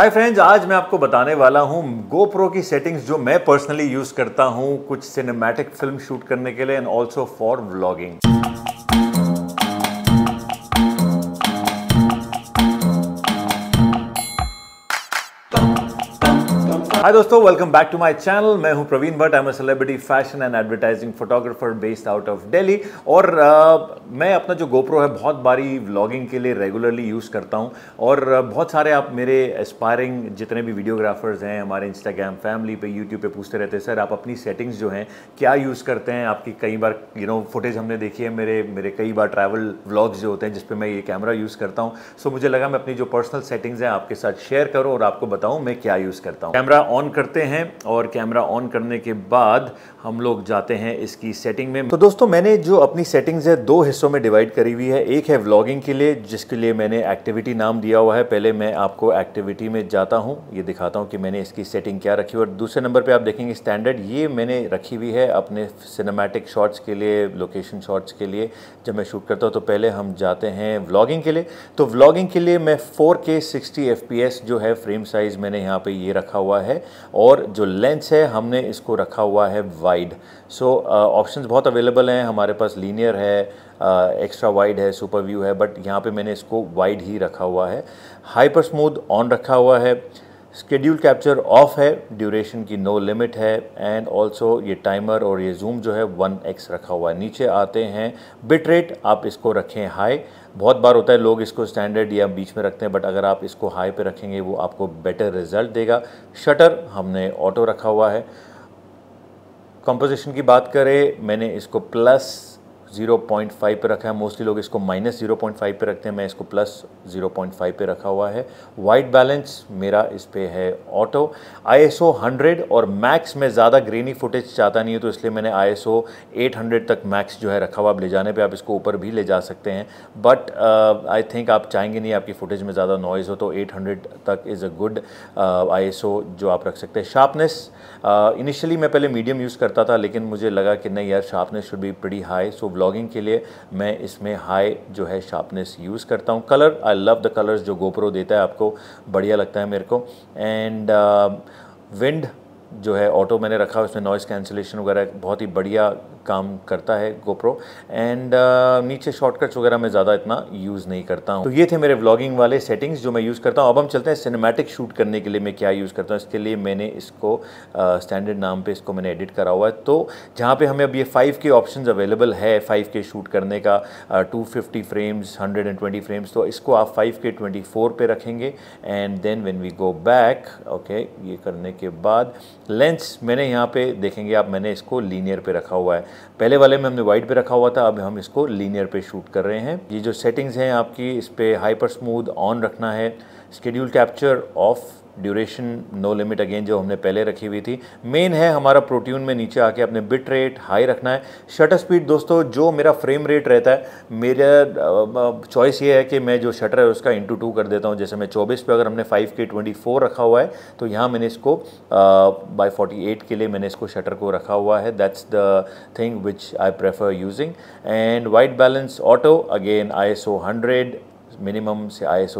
hi friends आज मैं आपको बताने वाला हूँ गोप्रो की सेटिंग्स जो मैं पर्सनली यूज़ करता हूँ कुछ सिनेमैटिक फिल्म शूट करने के लिए and also for vlogging hi दोस्तों welcome back to my channel मैं हूं Praveen Bhatt I am celebrity fashion and advertising photographer based out of Delhi और uh, मैं अपना जो गोप्रो है बहुत बारी व्लॉगिंग के लिए रेगुलरली यूज़ करता हूं और uh, बहुत सारे आप मेरे एस्पायरिंग जितने भी वीडियोग्राफर्स हैं हमारे इंस्टाग्राम फैमिली पे यूट्यूब पे पूछते रहते हैं सर आप अपनी सेटिंग्स जो हैं क्या यूज़ करते हैं आपकी कई बार यू नो फुटेज हमने देखी है मेरे मेरे कई बार ट्रैवल व्लॉग्स जो होते हैं जिसपे मैं ये कैमरा यूज़ करता हूँ सो मुझे लगा मैं अपनी जो पर्सनल सेटिंग्स हैं आपके साथ शेयर करूँ और आपको बताऊँ मैं क्या यूज़ करता हूँ कैमरा ऑन करते हैं और कैमरा ऑन करने के बाद हम लोग जाते हैं इसकी सेटिंग में तो दोस्तों मैंने जो अपनी सेटिंग्स है दो हिस्सों में डिवाइड करी हुई है एक है व्लॉगिंग के लिए जिसके लिए मैंने एक्टिविटी नाम दिया हुआ है पहले मैं आपको एक्टिविटी में जाता हूँ ये दिखाता हूँ कि मैंने इसकी सेटिंग क्या रखी और दूसरे नंबर पर आप देखेंगे स्टैंडर्ड ये मैंने रखी हुई है अपने सिनेमेटिक शॉर्ट्स के लिए लोकेशन शॉर्ट्स के लिए जब मैं शूट करता हूँ तो पहले हम जाते हैं व्लॉगिंग के लिए तो व्लॉगिंग के लिए मैं फोर के जो है फ्रेम साइज़ मैंने यहाँ पर ये रखा हुआ है है और जो लेंस है हमने इसको रखा हुआ है वाइड सो ऑप्शंस बहुत अवेलेबल हैं हमारे पास लीनियर है एक्स्ट्रा uh, वाइड है सुपर व्यू है बट यहाँ पे मैंने इसको वाइड ही रखा हुआ है हाइपर स्मूथ ऑन रखा हुआ है स्केड्यूल कैप्चर ऑफ है ड्यूरेशन की नो लिमिट है एंड ऑल्सो ये टाइमर और ये जूम जो है वन एक्स रखा हुआ है नीचे आते हैं बिट रेट आप इसको रखें हाई बहुत बार होता है लोग इसको स्टैंडर्ड या बीच में रखते हैं बट अगर आप इसको हाई पे रखेंगे वो आपको बेटर रिजल्ट देगा शटर हमने ऑटो रखा हुआ है कंपोजिशन की बात करें मैंने इसको प्लस 0.5 पे रखा है मोस्टली लोग इसको माइनस 0.5 पे रखते हैं मैं इसको प्लस 0.5 पे रखा हुआ है वाइट बैलेंस मेरा इस पर है ऑटो आई एस और मैक्स में ज़्यादा ग्रेनी फुटेज चाहता नहीं है तो इसलिए मैंने आई 800 तक मैक्स जो है रखा हुआ आप ले जाने पे आप इसको ऊपर भी ले जा सकते हैं बट आई थिंक आप चाहेंगे नहीं आपकी फुटेज में ज़्यादा नॉइज़ हो तो एट तक इज़ अ गुड आई जो आप रख सकते हैं शार्पनेस इनिशियली uh, मैं पहले मीडियम यूज़ करता था लेकिन मुझे लगा कि नहीं यार sharpness should be pretty high so vlogging के लिए मैं इसमें हाई जो है शार्पनेस यूज़ करता हूँ colour I love the colours जो गोप्रो देता है आपको बढ़िया लगता है मेरे को एंड विंड uh, जो है ऑटो मैंने रखा है उसमें नॉइज़ कैंसिलेशन वगैरह बहुत ही बढ़िया काम करता है गोप्रो एंड uh, नीचे शॉर्टकट्स वगैरह मैं ज़्यादा इतना यूज़ नहीं करता हूँ तो ये थे मेरे व्लॉगिंग वाले सेटिंग्स जो मैं यूज़ करता हूँ अब हम चलते हैं सिनेमैटिक शूट करने के लिए मैं क्या यूज़ करता हूँ इसके लिए मैंने इसको स्टैंडर्ड uh, नाम पर इसको मैंने एडिट करा हुआ है तो जहाँ पर हमें अब ये फाइव के ऑप्शन अवेलेबल है फाइव के शूट करने का two fifty frames hundred and twenty frames तो इसको आप फाइव के ट्वेंटी फोर पर रखेंगे and then when we go back okay ये करने के बाद लेंस मैंने यहाँ पर देखेंगे आप मैंने इसको लीनियर पर रखा हुआ है पहले वाले में हमने वाइट पे रखा हुआ था अब हम इसको लीनियर पे शूट कर रहे हैं ये जो सेटिंग्स हैं आपकी इस पर हाइपर स्मूथ ऑन रखना है schedule capture off duration no limit again जो हमने पहले रखी हुई थी मेन है हमारा प्रोटीन में नीचे आके अपने बिट रेट हाई रखना है शटर स्पीड दोस्तों जो मेरा फ्रेम रेट रहता है मेरा चॉइस ये है कि मैं जो शटर है उसका इंटू टू कर देता हूँ जैसे मैं चौबीस पे अगर हमने फाइव के ट्वेंटी फोर रखा हुआ है तो यहाँ मैंने इसको बाई फोर्टी एट के लिए मैंने इसको शटर को रखा हुआ है that's the thing which I prefer using and white balance auto again I S O hundred minimum से आई एस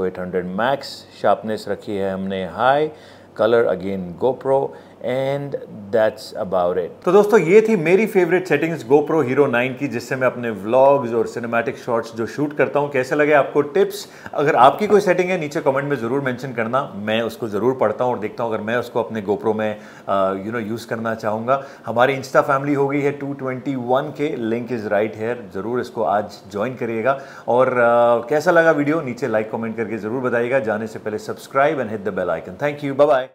मैक्स शार्पनेस रखी है हमने high colour again GoPro and that's about it तो दोस्तों ये थी मेरी फेवरेट सेटिंग्स गोप्रो हीरो 9 की जिससे मैं अपने व्लॉग्स और सिनेमैटिक शॉर्ट्स जो शूट करता हूँ कैसे लगे आपको टिप्स अगर आपकी कोई सेटिंग है नीचे कमेंट में ज़रूर मेंशन करना मैं उसको ज़रूर पढ़ता हूँ और देखता हूँ अगर मैं उसको अपने गोप्रो में यू नो यूज़ करना चाहूँगा हमारी इंस्टा फैमिली हो गई है टू के लिंक इज़ राइट हेयर ज़रूर इसको आज ज्वाइन करिएगा और uh, कैसा लगा वीडियो नीचे लाइक कमेंट करके ज़रूर बताइएगा जाने से पहले subscribe and hit the bell icon thank you bye